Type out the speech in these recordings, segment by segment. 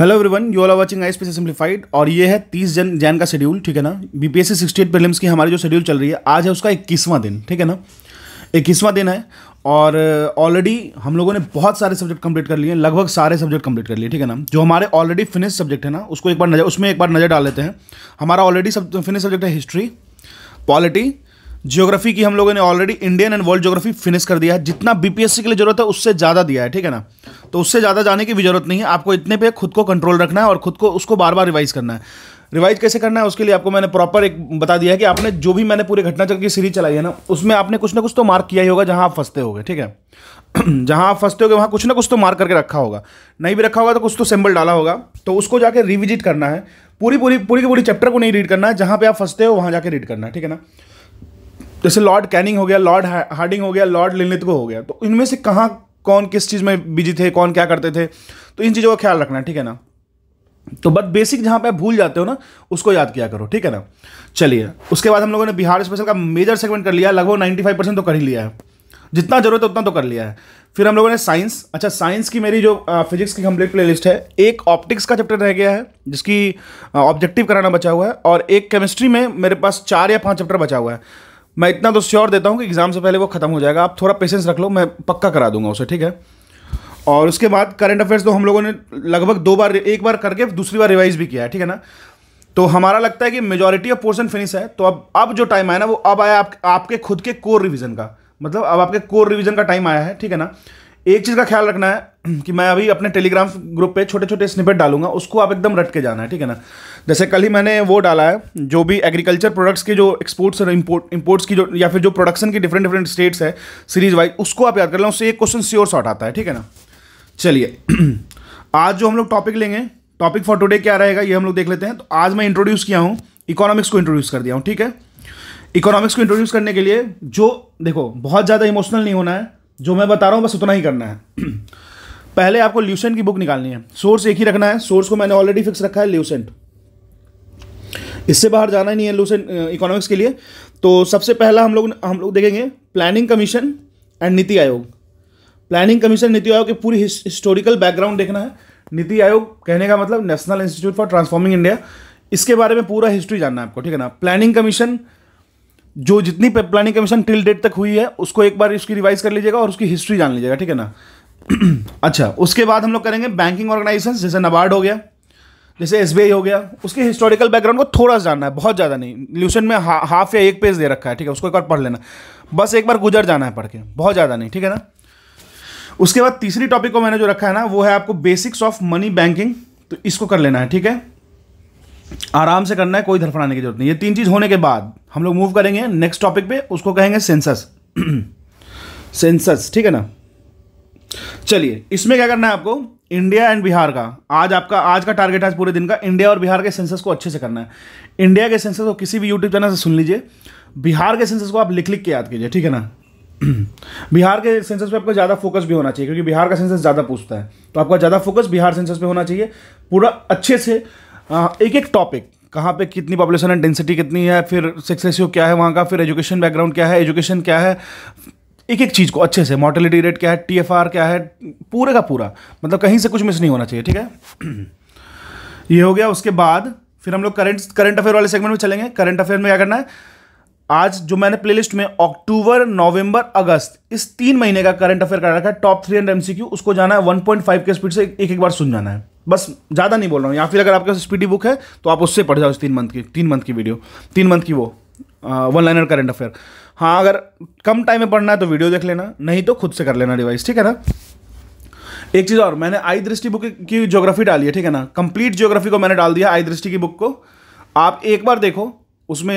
hello everyone you are watching I space simplified और ये है तीस जन जैन का शेड्यूल ठीक है ना बीपीएससी एट प्रीलिम्स की हमारी जो शेड्यूल चल रही है आज है उसका इक्कीसवां दिन ठीक है ना इक्कीसवां दिन है और ऑलरेडी uh, हम लोगों ने बहुत सारे सब्जेक्ट कंप्लीट कर लिए लगभग सारे सब्जेक्ट कंप्लीट कर लिए ठीक है ना जो हमारे ऑलरेडी फिनिश सब्जेक्ट है ना उसको एक बार नजर उसमें एक बार नज़र डाल लेते हैं हमारा ऑलरेडी सब फिनिश सब्जेक्ट है हिस्ट्री पॉलिटी जियोग्राफी की हम लोगों ने already Indian and world geography finish कर दिया है जितना बीपीएससी के लिए जरूरत है उससे ज़्यादा दिया है ठीक है ना तो उससे ज़्यादा जाने की भी ज़रूरत नहीं है आपको इतने पे खुद को कंट्रोल रखना है और खुद को उसको बार बार रिवाइज करना है रिवाइज कैसे करना है उसके लिए आपको मैंने प्रॉपर एक बता दिया है कि आपने जो भी मैंने पूरे घटनाचक्र की सीरीज चलाई है ना उसमें आपने कुछ ना कुछ तो मार्क किया ही होगा जहाँ आप फंसते हो ठीक है जहाँ आप फंसते हो वहाँ कुछ ना कुछ तो मार्क करके रखा होगा नहीं भी रखा होगा तो कुछ तो सिंबल डाला होगा तो उसको जाकर रिविजिट करना है पूरी पूरी पूरी की पूरी चैप्टर को नहीं रीड करना है जहाँ पे आप फंसते हो वहाँ जाकर रीड करना है ठीक है ना जैसे लॉर्ड कैनिंग हो गया लॉर्ड हार्डिंग हो गया लॉर्ड लिनित हो गया तो इनमें से कहाँ कौन किस चीज़ में बिजी थे कौन क्या करते थे तो इन चीज़ों का ख्याल रखना ठीक है ना तो बट बेसिक जहाँ पे भूल जाते हो ना उसको याद किया करो ठीक है ना चलिए उसके बाद हम लोगों ने बिहार स्पेशल का मेजर सेगमेंट कर लिया लगभग 95 परसेंट तो कर ही लिया है जितना जरूरत है उतना तो कर लिया है फिर हम लोगों ने साइंस अच्छा साइंस की मेरी जो फिजिक्स की कंप्लीट प्लेलिस्ट है एक ऑप्टिक्स का चैप्टर रह गया है जिसकी ऑब्जेक्टिव कराना बचा हुआ है और एक केमिस्ट्री में मेरे पास चार या पांच चैप्टर बचा हुआ है मैं इतना तो श्योर देता हूँ कि एग्ज़ाम से पहले वो ख़त्म हो जाएगा आप थोड़ा पेशेंस रख लो मैं पक्का करा दूंगा उसे ठीक है और उसके बाद करंट अफेयर्स तो हम लोगों ने लगभग दो बार एक बार करके दूसरी बार रिवाइज भी किया है ठीक है ना तो हमारा लगता है कि मेजोरिटी ऑफ पोर्शन फिनिश है तो अब अब जो टाइम आया ना वो अब आया आप, आपके खुद के कोर रिविज़न का मतलब अब आपके कोर रिविज़न का टाइम आया है ठीक है ना एक चीज़ का ख्याल रखना है कि मैं अभी अपने टेलीग्राम ग्रुप पे छोटे छोटे स्निपेट डालूंगा उसको आप एकदम रट के जाना है ठीक है ना जैसे कल ही मैंने वो डाला है जो भी एग्रीकल्चर प्रोडक्ट्स के जो एक्सपोर्ट्स और इम्पोर्ट इम्पोर्ट्स की जो या फिर जो प्रोडक्शन की डिफरेंट डिफरेंट स्टेट्स है सीरीज वाइज उसको आप याद कर लें उससे एक क्वेश्चन स्योर शॉर्ट आता है ठीक है ना चलिए आज जो हम लोग टॉपिक लेंगे टॉपिक फॉर टुडे क्या रहेगा ये हम लोग देख लेते हैं तो आज मैं इंट्रोड्यूस किया हूँ इकोनॉमिक्स को इंट्रोड्यूस कर दिया हूँ ठीक है इकोनॉमिक्स को इंट्रोड्यूस करने के लिए जो देखो बहुत ज़्यादा इमोशनल नहीं होना है जो मैं बता रहा हूँ बस उतना ही करना है पहले आपको ल्यूसेंट की बुक निकालनी है सोर्स एक ही रखना है सोर्स को मैंने ऑलरेडी फिक्स रखा है ल्यूसेंट इससे बाहर जाना ही नहीं है लूसेंट इकोनॉमिक्स के लिए तो सबसे पहला हम लोग हम लोग देखेंगे प्लानिंग कमीशन एंड नीति आयोग प्लानिंग कमीशन नीति आयोग की पूरी हिस्टोरिकल बैकग्राउंड देखना है नीति आयोग कहने का मतलब national institute for transforming India इसके बारे में पूरा हिस्ट्री जानना है आपको ठीक है ना प्लानिंग कमीशन जो जितनी प्लानिंग कमीशन टिल डेट तक हुई है उसको एक बार इसकी रिवाइज कर लीजिएगा और उसकी हिस्ट्री जान लीजिएगा ठीक है ना अच्छा उसके बाद हम लोग करेंगे बैंकिंग ऑर्गेनाइजेशन जैसे नबार्ड हो गया जैसे एस हो गया उसके हिस्टोरिकल बैकग्राउंड को थोड़ा सा जानना है बहुत ज़्यादा नहीं ल्यूशन में हा, हाफ या एक पेज दे रखा है ठीक है उसको एक बार पढ़ लेना बस एक बार गुजर जाना है पढ़ के बहुत ज़्यादा नहीं ठीक है ना उसके बाद तीसरी टॉपिक को मैंने जो रखा है ना वो है आपको बेसिक्स ऑफ मनी बैंकिंग तो इसको कर लेना है ठीक है आराम से करना है कोई धरफड़ाने की जरूरत नहीं ये तीन चीज़ होने के बाद हम लोग मूव करेंगे नेक्स्ट टॉपिक पे उसको कहेंगे सेंसस सेंसस ठीक है ना चलिए इसमें क्या करना है आपको इंडिया एंड बिहार का आज आपका आज का टारगेट है पूरे दिन का इंडिया और बिहार के सेंसस को अच्छे से करना है इंडिया के सेंसस को किसी भी यूट्यूब चैनल से सुन लीजिए बिहार के सेंसस को आप लिख लिख के याद कीजिए ठीक है ना बिहार के सेंसस पे आपको ज़्यादा फोकस भी होना चाहिए क्योंकि बिहार का सेंसस ज़्यादा पूछता है तो आपका ज़्यादा फोकस बिहार सेंसस पे होना चाहिए पूरा अच्छे से हाँ, एक एक टॉपिक कहाँ पे कितनी पॉपुलेशन है डेंसिटी कितनी है फिर सक्सेसिव क्या है वहाँ का फिर एजुकेशन बैकग्राउंड क्या है एजुकेशन क्या है एक एक चीज़ को अच्छे से मॉर्टेलिटी रेट क्या है टी क्या है पूरे का पूरा मतलब कहीं से कुछ मिस नहीं होना चाहिए ठीक है ये हो गया उसके बाद फिर हम लोग करंट करंट अफेयर वाले सेगमेंट में चलेंगे करंट अफेयर में क्या करना है आज जो मैंने प्लेलिस्ट में अक्टूबर नवंबर अगस्त इस तीन महीने का करंट अफेयर कर रखा है टॉप थ्री हंड्रेड एमसीक्यू उसको जाना है 1.5 के स्पीड से एक एक बार सुन जाना है बस ज़्यादा नहीं बोल रहा हूँ या फिर अगर आपके पास स्पीडी बुक है तो आप उससे पढ़ जाओ तीन मंथ की तीन मंथ की वीडियो तीन मंथ की वो वन लाइनर करेंट अफेयर हाँ अगर कम टाइम में पढ़ना है तो वीडियो देख लेना नहीं तो खुद से कर लेना डिवाइस ठीक है ना एक चीज़ और मैंने आई दृष्टि बुक की ज्योग्राफी डाली है ठीक है ना कंप्लीट ज्योग्राफी को मैंने डाल दिया आई दृष्टि की बुक को आप एक बार देखो उसमें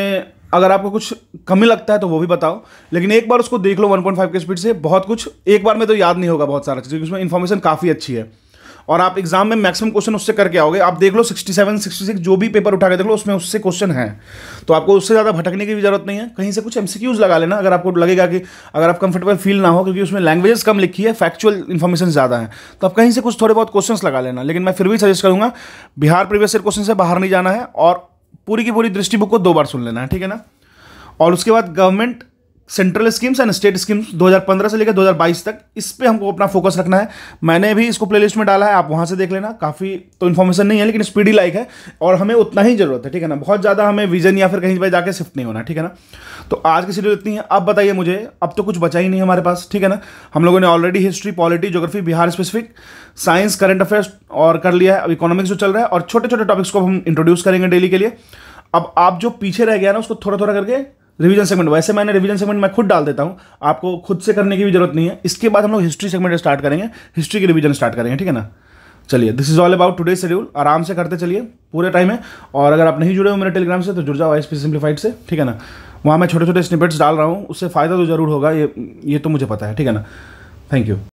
अगर आपको कुछ कमी लगता है तो वो भी बताओ लेकिन एक बार उसको देख लो 1.5 के स्पीड से बहुत कुछ एक बार में तो याद नहीं होगा बहुत सारा चीज़ क्योंकि उसमें इन्फॉर्मेशन काफ़ी अच्छी है और आप एग्जाम में मैक्सिमम क्वेश्चन उससे करके आओगे आप देख लो 67, 66 जो भी पेपर उठा के देख लो उसमें उससे क्वेश्चन है तो आपको उससे ज़्यादा भटकने की भी जरूरत नहीं है कहीं से कुछ एमसीक्यूज लगा लेना अगर आपको लगेगा कि अगर आप कंफर्टेबल फील ना हो क्योंकि उसमें लैंग्वेजेस कम लिखी है फैक्चुअल इन्फॉर्मेशन ज़्यादा है तो आप कहीं से कुछ थोड़े बहुत क्वेश्चन लगा लेना लेकिन मैं फिर भी सजेस्ट करूँगा बिहार प्रीवियस ईयर क्वेश्चन से बाहर नहीं जाना है और पूरी की पूरी दृष्टि बुक को दो बार सुन लेना है ठीक है ना और उसके बाद government central schemes and state schemes 2015 से लेकर 2022 तक इस पर हमको अपना फोकस रखना है मैंने भी इसको प्लेलिस्ट में डाला है आप वहाँ से देख लेना काफ़ी तो इन्फॉर्मेशन नहीं है लेकिन स्पीडी लाइक है और हमें उतना ही जरूरत है ठीक है ना बहुत ज़्यादा हमें विजन या फिर कहीं पर जाकर शिफ्ट नहीं होना ठीक है ना तो आज की सीडियो इतनी है अब बताइए मुझे अब तो कुछ बचा ही नहीं हमारे पास ठीक है ना हम लोगों ने already history polity geography Bihar specific science current affairs और कर लिया है अब इकोनॉमिक्स जो चल रहा है और छोटे छोटे टॉपिक्स को हम इंट्रोड्यूस करेंगे डेली के लिए अब आप जो पीछे रह गया ना उसको थोड़ा थोड़ा करके रिवीजन सेगमेंट वैसे मैंने रिवीजन सेगमेंट मैं खुद डाल देता हूँ आपको खुद से करने की भी जरूरत नहीं है इसके बाद हम लोग हिस्ट्री सेगमेंट स्टार्ट करेंगे हिस्ट्री की रिवीजन स्टार्ट करेंगे ठीक है ना चलिए this is all about today schedule आराम से करते चलिए पूरे टाइम है और अगर आप नहीं जुड़े हो मेरे टेलीग्राम से तो जुड़ जाओ एस पी सिंप्लीफाइड से ठीक है ना वहाँ मैं छोटे छोटे स्निपेट्स डाल रहा हूँ उससे फ़ायदा तो जरूर होगा ये ये तो मुझे पता है ठीक है ना थैंक यू